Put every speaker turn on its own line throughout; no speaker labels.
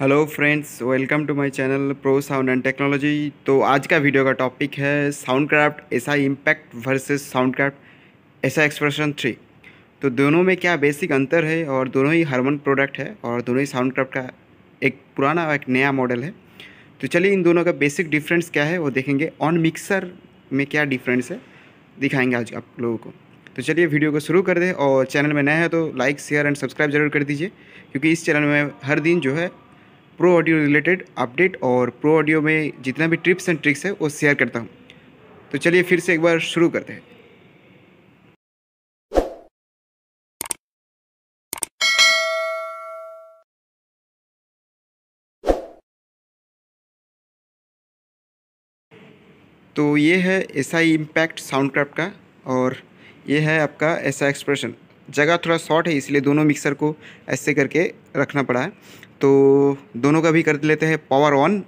hello friends welcome to my channel pro sound and technology तो आज का video का टॉपिक है साउंड क्राफ्ट ऐसा इम्पैक्ट वर्सेज साउंड क्राफ्ट ऐसा एक्सप्रेशन थ्री तो दोनों में क्या बेसिक अंतर है और दोनों ही हारमन प्रोडक्ट है और दोनों ही साउंड क्राफ्ट का एक पुराना और एक नया मॉडल है तो चलिए इन दोनों का बेसिक डिफरेंस क्या है वो देखेंगे ऑन मिक्सर में क्या डिफरेंस है दिखाएंगे आज आप लोगों को तो चलिए वीडियो को शुरू कर दें और चैनल में नया है तो लाइक शेयर एंड सब्सक्राइब जरूर कर दीजिए क्योंकि इस चैनल में हर दिन जो है प्रो ऑडियो रिलेटेड अपडेट और प्रो ऑडियो में जितना भी ट्रिप्स एंड ट्रिक्स है वो शेयर करता हूँ तो चलिए फिर से एक बार शुरू करते हैं तो ये है S I impact Soundcraft का और ये है आपका ऐसा एक्सप्रेशन जगह थोड़ा शॉर्ट है इसलिए दोनों मिक्सर को ऐसे करके रखना पड़ा है तो दोनों का भी कर लेते हैं पावर ऑन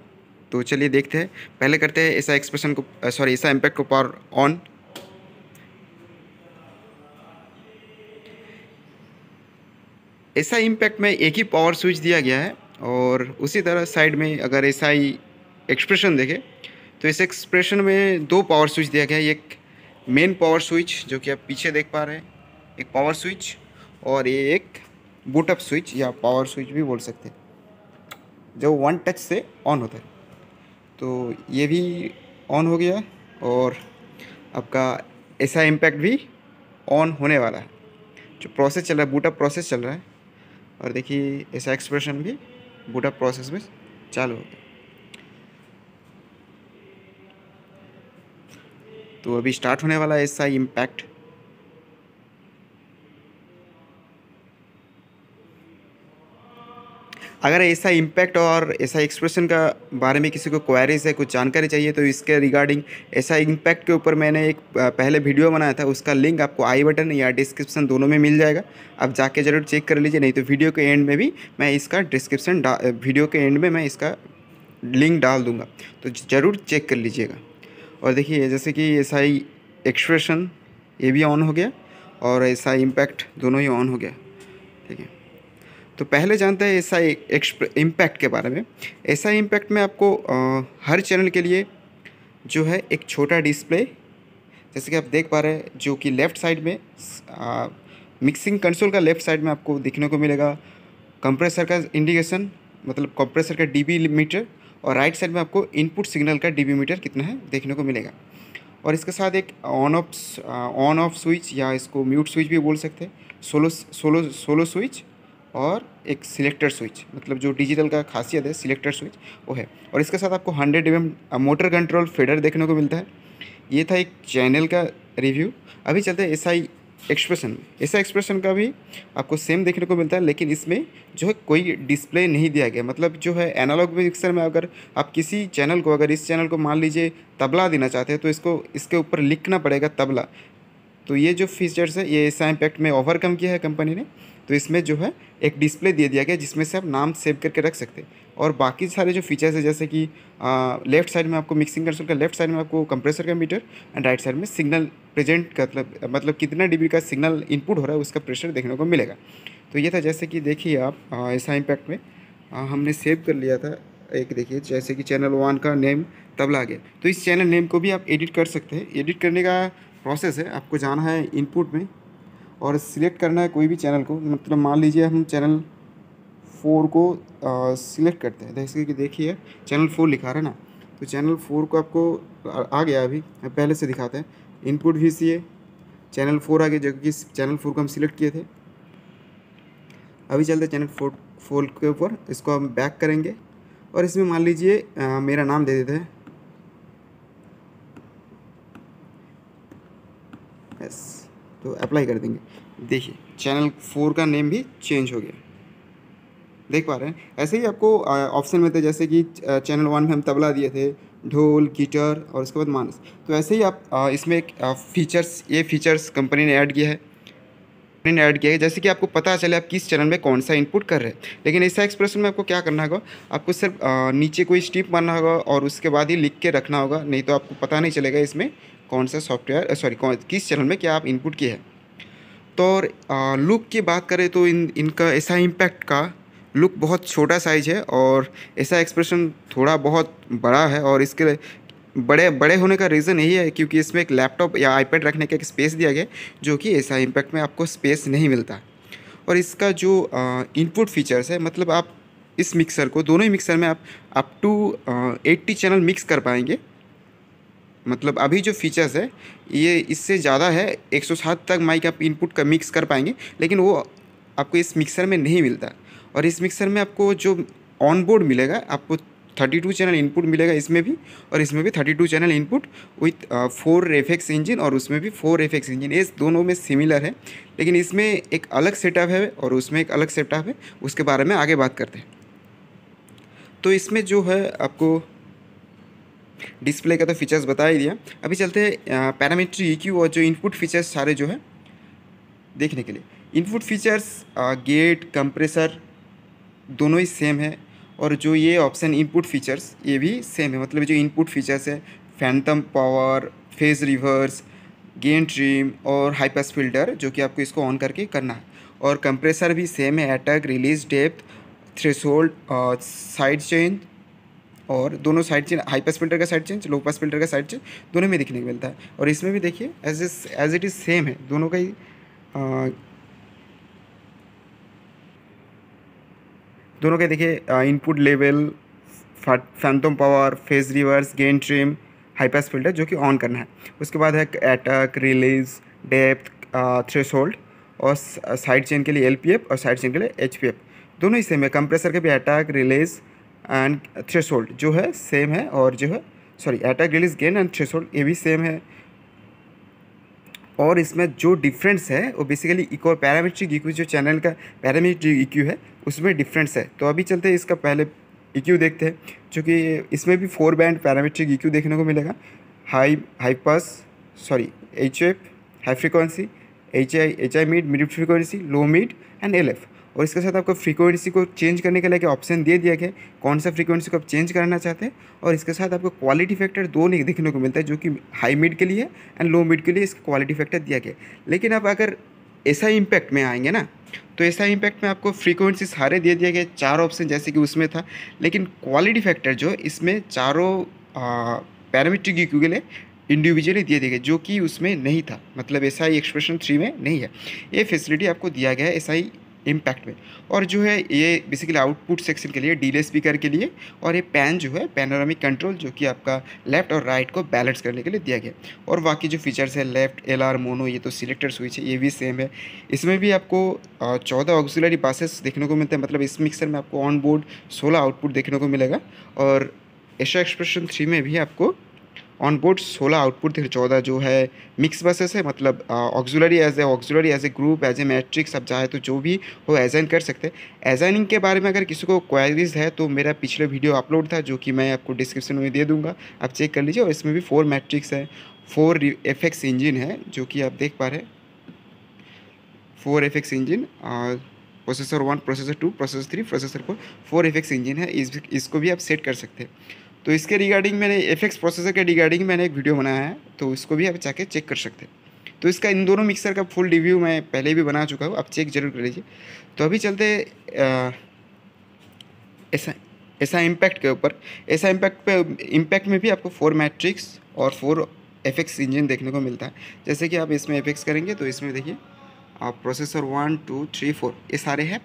तो चलिए देखते हैं पहले करते हैं ऐसा एक्सप्रेशन को सॉरी ऐसा इम्पैक्ट को पावर ऑन ऐसा इम्पैक्ट में एक ही पावर स्विच दिया गया है और उसी तरह साइड में अगर ऐसा ही एक्सप्रेशन देखें तो इस एक्सप्रेशन में दो पावर स्विच दिया गया है एक मेन पावर स्विच जो कि आप पीछे देख पा रहे हैं एक पावर स्विच और ये एक बूटअप स्विच या पावर स्विच भी बोल सकते हैं जो वन टच से ऑन होता है तो ये भी ऑन हो गया और आपका ऐसा इम्पैक्ट भी ऑन होने वाला है जो प्रोसेस चल रहा है बूटा प्रोसेस चल रहा है और देखिए ऐसा एक्सप्रेशन भी बूटा प्रोसेस में चालू हो गया तो अभी स्टार्ट होने वाला है ऐसा इम्पैक्ट अगर ऐसा इम्पैक्ट और ऐसा एक्सप्रेशन का बारे में किसी को क्वारीज है कुछ जानकारी चाहिए तो इसके रिगार्डिंग ऐसा इम्पैक्ट के ऊपर मैंने एक पहले वीडियो बनाया था उसका लिंक आपको आई बटन या डिस्क्रिप्शन दोनों में मिल जाएगा आप जाके ज़रूर चेक कर लीजिए नहीं तो वीडियो के एंड में भी मैं इसका डिस्क्रिप्शन वीडियो के एंड में मैं इसका लिंक डाल दूँगा तो ज़रूर चेक कर लीजिएगा और देखिए जैसे कि ऐसा ही एक्सप्रेशन ये भी ऑन हो गया और ऐसा इम्पैक्ट दोनों ही ऑन हो गया ठीक है तो पहले जानते हैं ऐसा इम्पैक्ट के बारे में ऐसा इम्पैक्ट में आपको आ, हर चैनल के लिए जो है एक छोटा डिस्प्ले जैसे कि आप देख पा रहे हैं जो कि लेफ़्ट साइड में आ, मिक्सिंग कंसोल का लेफ़्ट साइड में आपको दिखने को मिलेगा कंप्रेसर का इंडिकेशन मतलब कंप्रेसर का डीबी मीटर और राइट साइड में आपको इनपुट सिग्नल का डीबी मीटर कितना है देखने को मिलेगा और इसके साथ एक on off on off switch या इसको म्यूट स्विच भी बोल सकते हैं सोलो सोलो सोलो स्विच और एक सिलेक्टर स्विच मतलब जो डिजिटल का खासियत है सिलेक्टर स्विच वो है और इसके साथ आपको hundred M motor control fader देखने को मिलता है ये था एक चैनल का रिव्यू अभी चलते हैं एस आई एक्सप्रेशन ऐसा एक्सप्रेशन का भी आपको सेम देखने को मिलता है लेकिन इसमें जो है कोई डिस्प्ले नहीं दिया गया मतलब जो है एनालॉग मिक्सर में अगर आप किसी चैनल को अगर इस चैनल को मान लीजिए तबला देना चाहते हैं तो इसको इसके ऊपर लिखना पड़ेगा तबला तो ये जो फीचर्स है ये ऐसा इम्पैक्ट में ओवरकम किया है कंपनी ने तो इसमें जो है एक डिस्प्ले दे दिया गया जिसमें से आप नाम सेव करके रख सकते हैं और बाकी सारे जो फीचर्स है जैसे कि लेफ्ट साइड में आपको मिक्सिंग कंसोल का लेफ्ट साइड में आपको कंप्रेसर का मीटर एंड राइट साइड में सिग्नल प्रेजेंट का मतलब मतलब कितना डिग्री का सिग्नल इनपुट हो रहा है उसका प्रेशर देखने को मिलेगा तो ये था जैसे कि देखिए आप ऐसा इम्पैक्ट में आ, हमने सेव कर लिया था एक देखिए जैसे कि चैनल वन का नेम तबला गया तो इस चैनल नेम को भी आप एडिट कर सकते हैं एडिट करने का प्रोसेस है आपको जाना है इनपुट में और सिलेक्ट करना है कोई भी चैनल को मतलब मान लीजिए हम चैनल फोर को सिलेक्ट करते हैं जैसे कि देखिए चैनल फोर लिखा रहा है ना तो चैनल फोर को आपको आ गया अभी पहले से दिखाते हैं इनपुट भी सी चैनल फोर आ गया जो कि चैनल फोर को हम सिलेक्ट किए थे अभी चलते चैनल फोर फोर के ऊपर इसको हम बैक करेंगे और इसमें मान लीजिए मेरा नाम दे देते हैं तो अप्लाई कर देंगे देखिए चैनल फोर का नेम भी चेंज हो गया देख पा रहे हैं ऐसे ही आपको ऑप्शन मिलते हैं जैसे कि चैनल वन में हम तबला दिए थे ढोल गिटर और उसके बाद मानस तो ऐसे ही आप इसमें एक फीचर्स ये फीचर्स कंपनी ने ऐड किया है कंपोनेंट ऐड किया है जैसे कि आपको पता चले आप किस चरण में कौन सा इनपुट कर रहे हैं लेकिन ऐसा एक्सप्रेशन में आपको क्या करना होगा आपको सिर्फ नीचे कोई स्टिप मारना होगा और उसके बाद ही लिख के रखना होगा नहीं तो आपको पता नहीं चलेगा इसमें कौन सा सॉफ्टवेयर सॉरी कौन किस चरण में क्या आप इनपुट किए हैं तो लुक की बात करें तो इन इनका ऐसा इम्पैक्ट का लुक बहुत छोटा साइज है और ऐसा एक्सप्रेशन थोड़ा बहुत बड़ा है और इसके बड़े बड़े होने का रीज़न यही है क्योंकि इसमें एक लैपटॉप या आईपैड रखने का एक स्पेस दिया गया जो कि ऐसा इम्पैक्ट में आपको स्पेस नहीं मिलता और इसका जो इनपुट फीचर्स है मतलब आप इस मिक्सर को दोनों ही मिक्सर में आप up to eighty channel mix कर पाएंगे मतलब अभी जो फीचर्स है ये इससे ज़्यादा है 107 तक माइक आप इनपुट का मिक्स कर पाएंगे लेकिन वो आपको इस मिक्सर में नहीं मिलता और इस मिक्सर में आपको जो ऑनबोर्ड मिलेगा आपको थर्टी टू चैनल इनपुट मिलेगा इसमें भी और इसमें भी thirty two channel input with four F engine और उसमें भी फोर एफ इंजन ये दोनों में सिमिलर है लेकिन इसमें एक अलग सेटअप है और उसमें एक अलग सेटअप है उसके बारे में आगे बात करते हैं तो इसमें जो है आपको डिस्प्ले का तो फीचर्स बता ही दिया अभी चलते हैं पैरामीट्री uh, क्यू e और जो इनपुट फीचर्स सारे जो है देखने के लिए इनपुट फीचर्स गेट कंप्रेसर दोनों ही सेम है और जो ये ऑप्शन इनपुट फीचर्स ये भी सेम है मतलब जो इनपुट फीचर्स है phantom power phase reverse gain trim और हाई पास फिल्टर जो कि आपको इसको ऑन करके करना है और कंप्रेसर भी सेम है attack release depth threshold side change और दोनों side change high pass filter का side change low pass filter का साइड चेंज दोनों में देखने को मिलता है और इसमें भी देखिए as as it is same है दोनों का ही uh, दोनों के देखिए input level phantom power phase reverse gain trim high pass filter जो कि ऑन करना है उसके बाद है attack release depth threshold hold side chain के लिए एल और साइड चेन के लिए एच दोनों ही सेम है कंप्रेसर के भी attack release and threshold जो है सेम है और जो है sorry attack release gain and threshold ये भी सेम है और इसमें जो डिफरेंस है वो बेसिकली इको पैरामीट्रिक इक्यू जो चैनल का पैरामीट्रिक इक्यू है उसमें डिफरेंस है तो अभी चलते हैं इसका पहले इक्यू देखते हैं चूँकि इसमें भी फोर बैंड पैरामीट्रिक इक्यू देखने को मिलेगा high high pass sorry H F high frequency H I H I mid mid frequency low mid and L F और इसके साथ आपको फ्रीक्वेंसी को चेंज करने के लिए ऑप्शन दे दिया गया कौन सा फ्रीक्वेंसी को आप चेंज करना चाहते हैं और इसके साथ आपको क्वालिटी फैक्टर दो नहीं देखने को मिलता है जो कि हाई मिड के लिए एंड लो मिड के लिए इसका क्वालिटी फैक्टर दिया गया लेकिन आप अगर ऐसा इम्पैक्ट में आएंगे ना तो ऐसा इम्पैक्ट में आपको फ्रीक्वेंसी सारे दे दिया गया चार ऑप्शन जैसे कि उसमें था लेकिन क्वालिटी फैक्टर जो इसमें चारों पैरामीट्रिक इक्यू के लिए इंडिविजुअली दिए दिए गए जो कि उसमें नहीं था मतलब ऐसा ही एक्सप्रेशन थ्री में नहीं है ये फैसिलिटी आपको दिया गया है ऐसा ही इम्पैक्ट में और जो है ये बेसिकली आउटपुट सेक्शन के लिए डीले स्पीकर के लिए और ये पैन जो है पैनोरामिक कंट्रोल जो कि आपका लेफ्ट और राइट को बैलेंस करने के लिए दिया गया और बाकी जो फीचर्स है लेफ्ट एल आर मोनो ये तो सिलेक्टर स्विच है ये भी सेम है इसमें भी आपको चौदह ऑक्सिलरी बासेस देखने को मिलते हैं मतलब इस मिक्सर में आपको ऑन बोर्ड सोलह आउटपुट देखने को मिलेगा और एशो एक्सप्रेशन थ्री में भी आपको ऑन बोर्ड सोलह आउटपुट फिर चौदह जो है मिक्स बसेस है मतलब auxiliary as a auxiliary as a group as a matrix सब चाहे तो जो भी हो एजाइन कर सकते हैं एजाइनिंग के बारे में अगर किसी को क्वायरीज है तो मेरा पिछले वीडियो अपलोड था जो कि मैं आपको डिस्क्रिप्शन में दे दूँगा आप चेक कर लीजिए और इसमें भी फोर मैट्रिक्स है फोर एफ इंजिन है जो कि आप देख पा रहे हैं फोर एफ इंजिन और processor one processor two processor three processor four four F engine है इस, इसको भी आप सेट कर सकते हैं तो इसके रिगार्डिंग मैंने एफ प्रोसेसर के रिगार्डिंग मैंने एक वीडियो बनाया है तो इसको भी आप जाके चेक कर सकते हैं तो इसका इन दोनों मिक्सर का फुल रिव्यू मैं पहले भी बना चुका हूँ आप चेक जरूर कर लीजिए तो अभी चलते ऐसा ऐसा इम्पैक्ट के ऊपर ऐसा इम्पैक्ट पे इम्पैक्ट में भी आपको फोर मैट्रिक्स और फोर एफेक्स इंजन देखने को मिलता है जैसे कि आप इसमें एफ करेंगे तो इसमें देखिए आप processor one two three four ये सारे हैं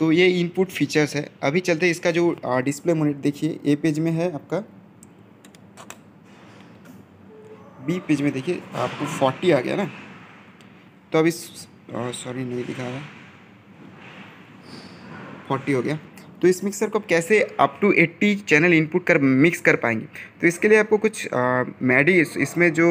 तो ये इनपुट फीचर्स है अभी चलते इसका जो डिस्प्ले मोनिट देखिए ए पेज में है आपका बी पेज में देखिए आपको फोर्टी आ गया ना तो अभी सॉरी नहीं दिखा रहा फोर्टी हो गया तो इस मिक्सर को आप कैसे up to eighty channel input कर मिक्स कर पाएंगे तो इसके लिए आपको कुछ मैडी इसमें जो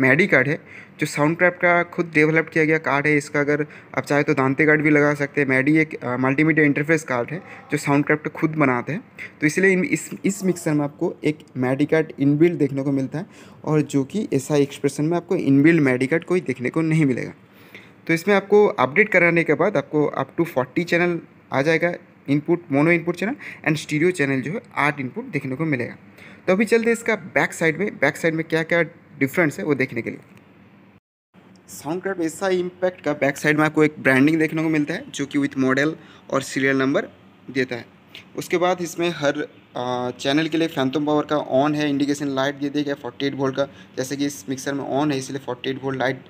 मैडी कार्ड है जो साउंड ट्रैप का खुद डेवलप किया गया कार्ड है इसका अगर आप चाहे तो दांते कार्ड भी लगा सकते हैं मैडी एक मल्टीमीडिया इंटरफेस कार्ड है जो साउंड ट्रैप खुद बनाते हैं तो इसलिए इस इस मिक्सर में आपको एक मैडी कार्ड इनबिल्ड देखने को मिलता है और जो कि ऐसा एक्सप्रेशन में आपको इनबिल्ड मैडी कार्ड कोई देखने को नहीं मिलेगा तो इसमें आपको अपडेट कराने के बाद आपको अप टू फोर्टी चैनल आ जाएगा input mono input channel and stereo channel जो है आठ इनपुट देखने को मिलेगा तो अभी चलते इसका बैक साइड में बैक साइड में क्या क्या डिफरेंस है वो देखने के लिए साउंड क्राफ्ट ऐसा इम्पैक्ट का बैक साइड में आपको एक ब्रांडिंग देखने को मिलता है जो कि विथ मॉडल और सीरियल नंबर देता है उसके बाद इसमें हर चैनल के लिए फैंतम पावर का ऑन है इंडिकेशन लाइट दे दिया गया फोर्टी एट वोल्ट का जैसे कि इस मिक्सर में ऑन है इसलिए forty eight volt light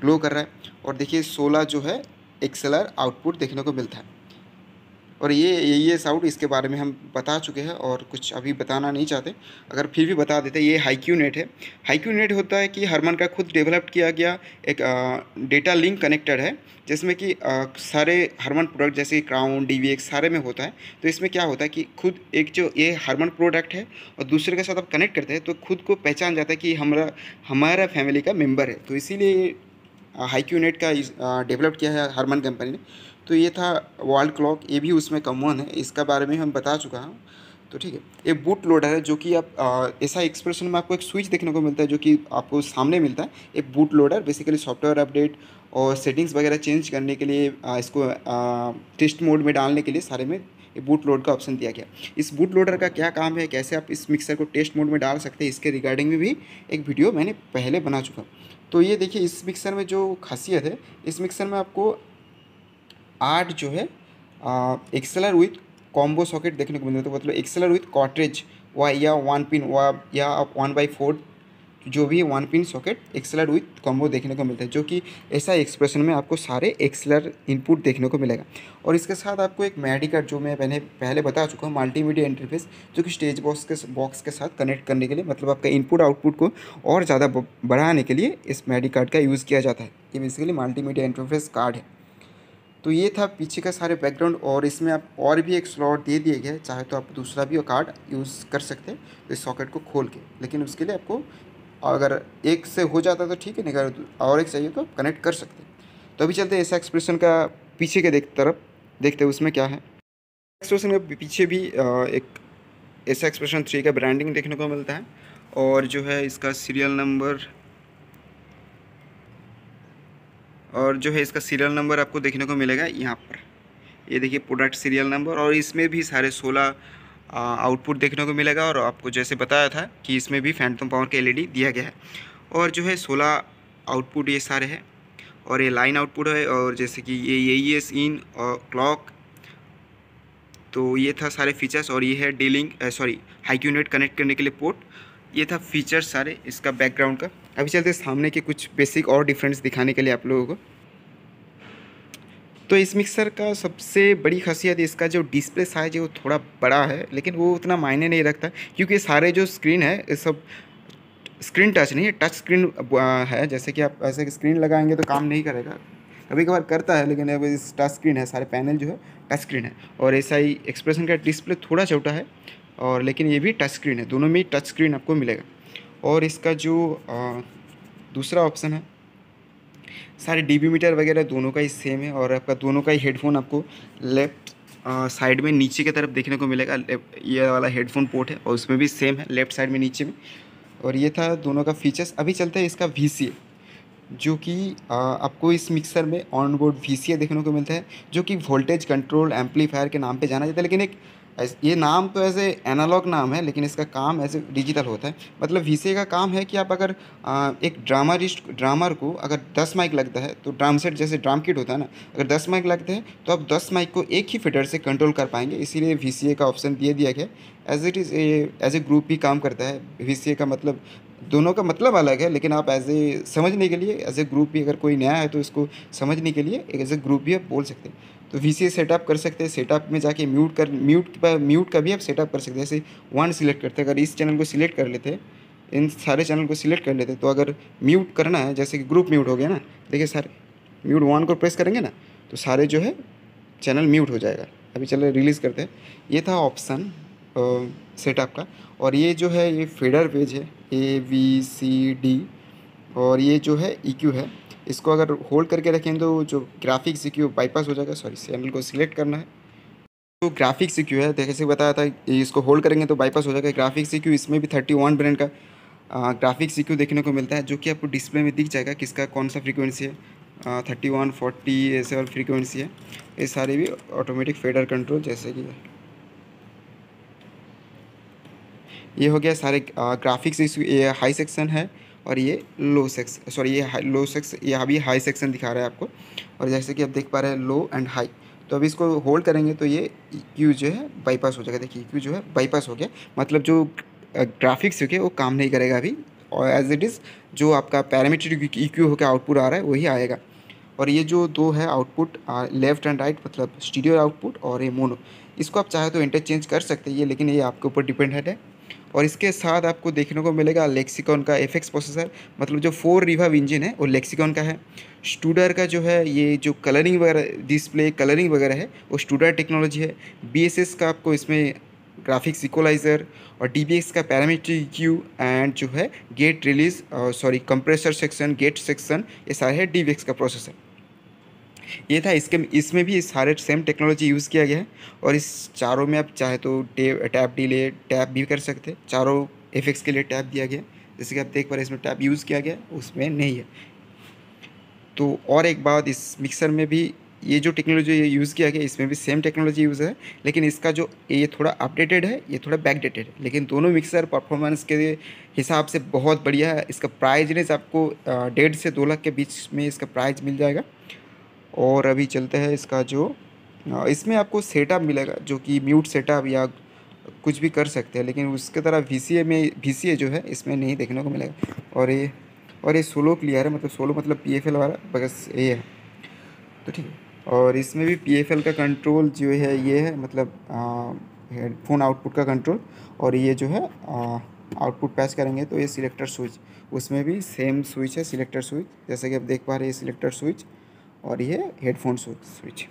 glow कर रहा है और देखिए सोलह जो है एक्सेलर आउटपुट देखने को मिलता है और ये ये साउंड इसके बारे में हम बता चुके हैं और कुछ अभी बताना नहीं चाहते अगर फिर भी बता देते ये हाईक्यू नेट है हाईक्यू नेट होता है कि हरमन का खुद डेवलप किया गया एक डेटा लिंक कनेक्टेड है जिसमें कि आ, सारे हरमन प्रोडक्ट जैसे क्राउन डी सारे में होता है तो इसमें क्या होता है कि खुद एक जो ये हरमन प्रोडक्ट है और दूसरे के साथ आप कनेक्ट करते हैं तो खुद को पहचान जाता है कि हमारा हमारा फैमिली का मेम्बर है तो इसीलिए हाईक्यू नेट का डेवलप किया है हरमन कंपनी ने तो ये था वॉल क्लॉक ये भी उसमें कॉमन है इसका बारे में हम बता चुका हूँ तो ठीक है ये बूट लोडर है जो कि आप ऐसा एक्सप्रेशन में आपको एक स्विच देखने को मिलता है जो कि आपको सामने मिलता है एक boot loader basically software update और सेटिंग्स वगैरह चेंज करने के लिए आ, इसको आ, टेस्ट मोड में डालने के लिए सारे में बूट लोड का ऑप्शन दिया गया इस बूट लोडर का क्या काम है कैसे आप इस मिक्सर को टेस्ट मोड में डाल सकते हैं इसके रिगार्डिंग में भी एक वीडियो मैंने पहले बना चुका तो ये देखिए इस मिक्सर में जो खासियत है इस मिक्सर में आपको आठ जो है एक्सेलर विथ कॉम्बो सॉकेट देखने को मिलता है तो मतलब एक्सेलर विथ कॉटरेज व या वन पिन वा या वन बाई फोर जो भी one pin socket XLR with combo देखने को मिलता है जो कि ऐसा एक्सप्रेशन में आपको सारे एक्सेलर इनपुट देखने को मिलेगा और इसके साथ आपको एक मैडी कार्ड जो मैं पहले पहले बता चुका हूँ मल्टीमीडिया इंटरफेस जो कि स्टेज बॉक्स के बॉक्स के साथ कनेक्ट करने के लिए मतलब आपका इनपुट आउटपुट को और ज़्यादा बढ़ाने के लिए इस मैडी कार्ड का यूज़ किया जाता है ये बेसिकली मल्टीमीडिया इंटरफेस कार्ड है तो ये था पीछे का सारे बैकग्राउंड और इसमें आप और भी एक स्लॉट दे दिए गए चाहे तो आप दूसरा भी कार्ड यूज़ कर सकते हैं तो इस सॉकेट को खोल के लेकिन उसके लिए आपको अगर एक से हो जाता तो ठीक है नहीं अगर तो और एक चाहिए तो आप कनेक्ट कर सकते तो अभी चलते हैं ऐसा एक्सप्रेशन का पीछे के देख तरफ देखते हैं उसमें क्या है एक्सप्रेशन के पीछे भी एक ऐसा एक्सप्रेशन थ्री का ब्रांडिंग देखने को मिलता है और जो है इसका सीरियल नंबर और जो है इसका सीरियल नंबर आपको देखने को मिलेगा यहाँ पर ये देखिए प्रोडक्ट सीरियल नंबर और इसमें भी सारे सोलह आउटपुट देखने को मिलेगा और आपको जैसे बताया था कि इसमें भी फैंटम पावर के एलईडी दिया गया है और जो है सोलह आउटपुट ये सारे हैं और ये लाइन आउटपुट है और जैसे कि ये यही एस इन और क्लॉक तो ये था सारे फीचर्स और ये है डीलिंग सॉरी हाइक्यूनेट कनेक्ट करने के लिए पोर्ट ये था फीचर्स सारे इसका बैकग्राउंड का अभी चलते सामने के कुछ बेसिक और डिफरेंस दिखाने के लिए आप लोगों को तो इस मिक्सर का सबसे बड़ी खासियत इसका जो डिस्प्ले साइज है वो थोड़ा बड़ा है लेकिन वो उतना मायने नहीं रखता क्योंकि सारे जो स्क्रीन है ये सब स्क्रीन टच नहीं है टच स्क्रीन है जैसे कि आप ऐसे स्क्रीन लगाएंगे तो काम नहीं करेगा कभी कभार करता है लेकिन अब इस टच स्क्रीन है सारे पैनल जो है टच स्क्रीन है और ऐसा ही एक्सप्रेशन का डिस्प्ले थोड़ा छोटा है और लेकिन ये भी टच स्क्रीन है दोनों में टच स्क्रीन आपको मिलेगा और इसका जो दूसरा ऑप्शन है सारे डीबी मीटर वगैरह दोनों का ही सेम है और आपका दोनों का ही हेडफोन आपको लेफ़्ट साइड में नीचे की तरफ देखने को मिलेगा ये वाला हेडफोन पोर्ट है और उसमें भी सेम है लेफ़्ट साइड में नीचे में और ये था दोनों का फीचर्स अभी चलते हैं इसका वी जो कि आपको इस मिक्सर में ऑन बोर्ड वी देखने को मिलता है जो कि वोल्टेज कंट्रोल एम्पलीफायर के नाम पे जाना जाता है लेकिन एक ये नाम तो ऐसे एनालॉग नाम है लेकिन इसका काम ऐसे डिजिटल होता है मतलब वीसे का काम है कि आप अगर एक ड्रामा रिस्ट ड्रामर को अगर दस माइक लगता है तो ड्राम सेट जैसे ड्राम किट होता है ना अगर दस माइक लगते हैं तो आप दस माइक को एक ही फिटर से कंट्रोल कर पाएंगे इसीलिए वी का ऑप्शन दे दिया गया as it is as a group भी काम करता है वी का मतलब दोनों का मतलब अलग है लेकिन आप एज ए समझने के लिए एज ए ग्रुप भी अगर कोई नया है तो इसको समझने के लिए एज ए ग्रुप भी आप बोल सकते हैं तो वी सी सेटअप कर सकते हैं सेटअप में जाके म्यूट कर म्यूट म्यूट का भी आप सेटअप कर सकते हैं जैसे वन सिलेक्ट करते हैं अगर इस चैनल को सिलेक्ट कर लेते हैं इन सारे चैनल को सिलेक्ट कर लेते हैं तो अगर म्यूट करना है जैसे कि ग्रुप म्यूट हो गया ना देखिए सारे म्यूट वन को प्रेस करेंगे ना तो सारे जो है चैनल म्यूट हो जाएगा अभी चलो रिलीज़ करते हैं ये था ऑप्शन सेटअप का और ये जो है ये फेडर पेज है ए वी सी डी और ये जो है ई e क्यू है इसको अगर होल्ड करके रखें तो जो ग्राफिक सी क्यू बाईपास हो जाएगा सॉरी चैनल को सिलेक्ट करना है तो ग्राफिक्स सी क्यू है जैसे बताया था इसको होल्ड करेंगे तो बाईपास हो जाएगा ग्राफिक्स सी क्यू इसमें भी थर्टी वन ब्रांड का ग्राफिक्स सी क्यू देखने को मिलता है जो कि आपको डिस्प्ले में दिख जाएगा किसका कौन सा फ्रीक्वेंसी है थर्टी वन फोर्टी ऐसे और फ्रीक्वेंसी है ये सारे भी ऑटोमेटिक फेडर कंट्रोल जैसे कि है ये हो गया सारे ग्राफिक्स इस ये हाई सेक्शन है और ये लो सेक्स सॉरी ये लो सेक्स ये अभी हाई सेक्शन दिखा रहा है आपको और जैसे कि आप देख पा रहे हैं लो एंड हाई तो अभी इसको होल्ड करेंगे तो ये क्यू e जो है बाईपास हो जाएगा देखिए क्यू e जो है बाईपास हो गया मतलब जो ग्राफिक्स हो वो काम नहीं करेगा अभी और एज इट इज़ जो आपका पैरामीटर क्यू e होकर आउटपुट आ रहा है वही आएगा और ये जो दो है आउटपुट लेफ्ट एंड राइट मतलब स्टीडियो आउटपुट और ये मोनो इसको आप चाहे तो इंटरचेंज कर सकते हैं ये लेकिन ये आपके ऊपर डिपेंडेंट है और इसके साथ आपको देखने को मिलेगा लेक्सिकॉन का एफ प्रोसेसर मतलब जो फोर रिवाव इंजन है वो लेक्सिकॉन का है स्टूडर का जो है ये जो कलरिंग वगैरह डिस्प्ले कलरिंग वगैरह है वो स्टूडर टेक्नोलॉजी है बी का आपको इसमें ग्राफिक्स इक्वलाइज़र और डी का पैरामीटर क्यू एंड जो है gate release sorry compressor section gate section ये सारे है डी का प्रोसेसर ये था इसके इसमें भी सारे सेम टेक्नोलॉजी यूज़ किया गया है और इस चारों में आप चाहे तो टैप डिले टैप भी कर सकते चारों इफेक्ट्स के लिए टैप दिया गया जैसे कि आप देख पा रहे इसमें टैप यूज़ किया गया उसमें नहीं है तो और एक बात इस मिक्सर में भी ये जो टेक्नोलॉजी यूज़ किया गया इसमें भी सेम टेक्नोलॉजी यूज़ है लेकिन इसका जो ये थोड़ा अपडेटेड है ये थोड़ा बैकडेटेड है लेकिन दोनों मिक्सर परफॉर्मेंस के हिसाब से बहुत बढ़िया है इसका प्राइज रेंज आपको डेढ़ से दो लाख के बीच में इसका प्राइज मिल जाएगा और अभी चलते हैं इसका जो इसमें आपको सेटअप मिलेगा जो कि म्यूट सेटअप या कुछ भी कर सकते हैं लेकिन उसके तरह वी में वी जो है इसमें नहीं देखने को मिलेगा और ये और ये सोलो क्लियर है मतलब सोलो मतलब पी एफ एल वाला बस ये है तो ठीक है और इसमें भी पी एफ एल का कंट्रोल जो है ये है मतलब फोन आउटपुट का कंट्रोल और ये जो है आउटपुट पैच करेंगे तो ये सिलेक्टर स्विच उसमें भी सेम स्विच है सिलेक्टर स्विच जैसे कि आप देख पा रहे हैं सिलेक्टर स्विच और ये हेडफोन स्विच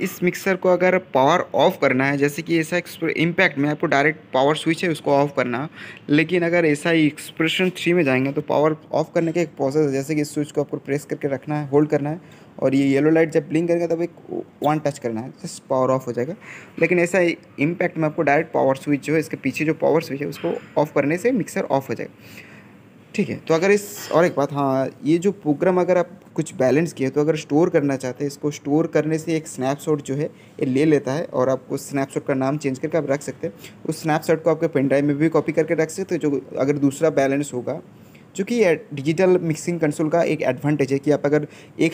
इस मिक्सर को अगर पावर ऑफ करना है जैसे कि ऐसा इम्पैक्ट में आपको डायरेक्ट पावर स्विच है उसको ऑफ करना लेकिन अगर ऐसा ही एक्सप्रेशन थ्री में जाएंगे तो पावर ऑफ करने का एक प्रोसेस है जैसे कि इस स्विच को आपको प्रेस करके रखना है होल्ड करना है और ये येलो लाइट जब ब्लिंक करेगा तब एक वन टच करना है जस्ट पावर ऑफ हो जाएगा लेकिन ऐसा इम्पैक्ट में आपको डायरेक्ट पावर स्विच जो है इसके पीछे जो पावर स्विच है उसको ऑफ करने से मिक्सर ऑफ हो जाएगा ठीक है तो अगर इस और एक बात हाँ ये जो प्रोग्राम अगर आप कुछ बैलेंस किए तो अगर स्टोर करना चाहते हैं इसको स्टोर करने से एक स्नैपशॉट जो है ये ले लेता है और आप उस स्नैपशॉट का नाम चेंज करके आप रख सकते हैं उस स्नैपशॉट को आपके पेन ड्राइव में भी कॉपी करके रख सकते हो जो अगर दूसरा बैलेंस होगा जो कि डिजिटल मिक्सिंग कंसोल का एक एडवांटेज है कि आप अगर एक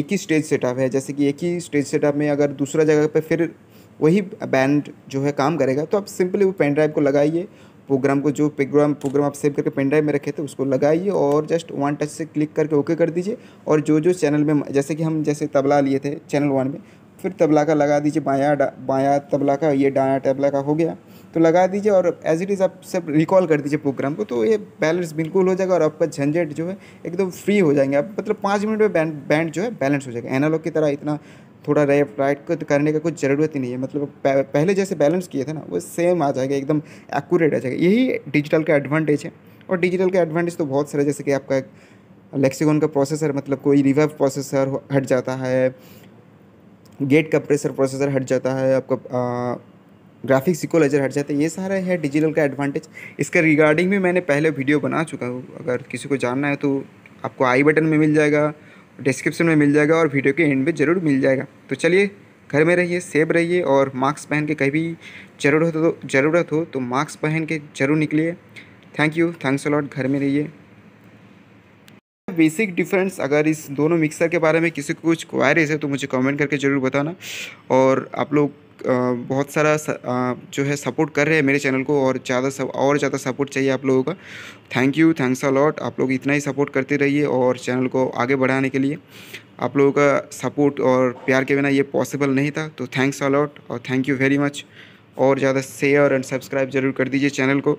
एक ही स्टेज सेटअप है जैसे कि एक ही स्टेज सेटअप में अगर दूसरा जगह पर फिर वही बैंड जो है काम करेगा तो आप सिंपली वो पेन ड्राइव को लगाइए प्रोग्राम को जो प्रोग्राम प्रोग्राम आप सेव करके पेन ड्राइव में रखे थे उसको लगाइए और जस्ट वन टच से क्लिक करके ओके कर दीजिए और जो जो चैनल में जैसे कि हम जैसे तबला लिए थे चैनल वन में फिर तबला का लगा दीजिए बाया बाया तबला का ये डाया तबला का हो गया तो लगा दीजिए और एज इट इज़ आप सब रिकॉल कर दीजिए प्रोग्राम को तो ये बैलेंस बिल्कुल हो जाएगा और आपका झंझट जो है एकदम फ्री हो जाएंगे आप मतलब पाँच मिनट में बैंड बैंड जो है बैलेंस हो जाएगा एनालॉग की तरह इतना थोड़ा रेफ राइट तो करने का कुछ ज़रूरत ही नहीं है मतलब पहले जैसे बैलेंस किए थे ना वो सेम आ जाएगा एकदम एक्यूरेट आ जाएगा यही डिजिटल का एडवांटेज है और डिजिटल का एडवांटेज तो बहुत सारे जैसे कि आपका लेक्सिकॉन का प्रोसेसर मतलब कोई रिवर्व प्रोसेसर हट जाता है गेट का प्रेसर प्रोसेसर हट जाता है आपका ग्राफिक सिकोलाइजर हट जाता है ये सारा है डिजिटल का एडवांटेज इसका रिगार्डिंग भी मैंने पहले वीडियो बना चुका हूँ अगर किसी को जानना है तो आपको आई बटन में मिल जाएगा डिस्क्रिप्शन में मिल जाएगा और वीडियो के एंड में ज़रूर मिल जाएगा तो चलिए घर में रहिए सेफ रहिए और मास्क पहन के कहीं भी ज़रूरत हो तो ज़रूरत हो तो मास्क पहन के जरूर निकलिए थैंक यू थैंक्स अलॉट घर में रहिए बेसिक डिफरेंस अगर इस दोनों मिक्सर के बारे में किसी को कुछ क्वायरीज है तो मुझे कमेंट करके ज़रूर बताना और आप लोग बहुत सारा जो है सपोर्ट कर रहे हैं मेरे चैनल को और ज़्यादा और ज़्यादा सपोर्ट चाहिए आप लोगों का thank you thanks a lot आप लोग इतना ही सपोर्ट करते रहिए और चैनल को आगे बढ़ाने के लिए आप लोगों का सपोर्ट और प्यार के बिना ये पॉसिबल नहीं था तो थैंक्स अ लॉट और थैंक यू वेरी मच और ज़्यादा शेयर एंड सब्सक्राइब जरूर कर दीजिए चैनल को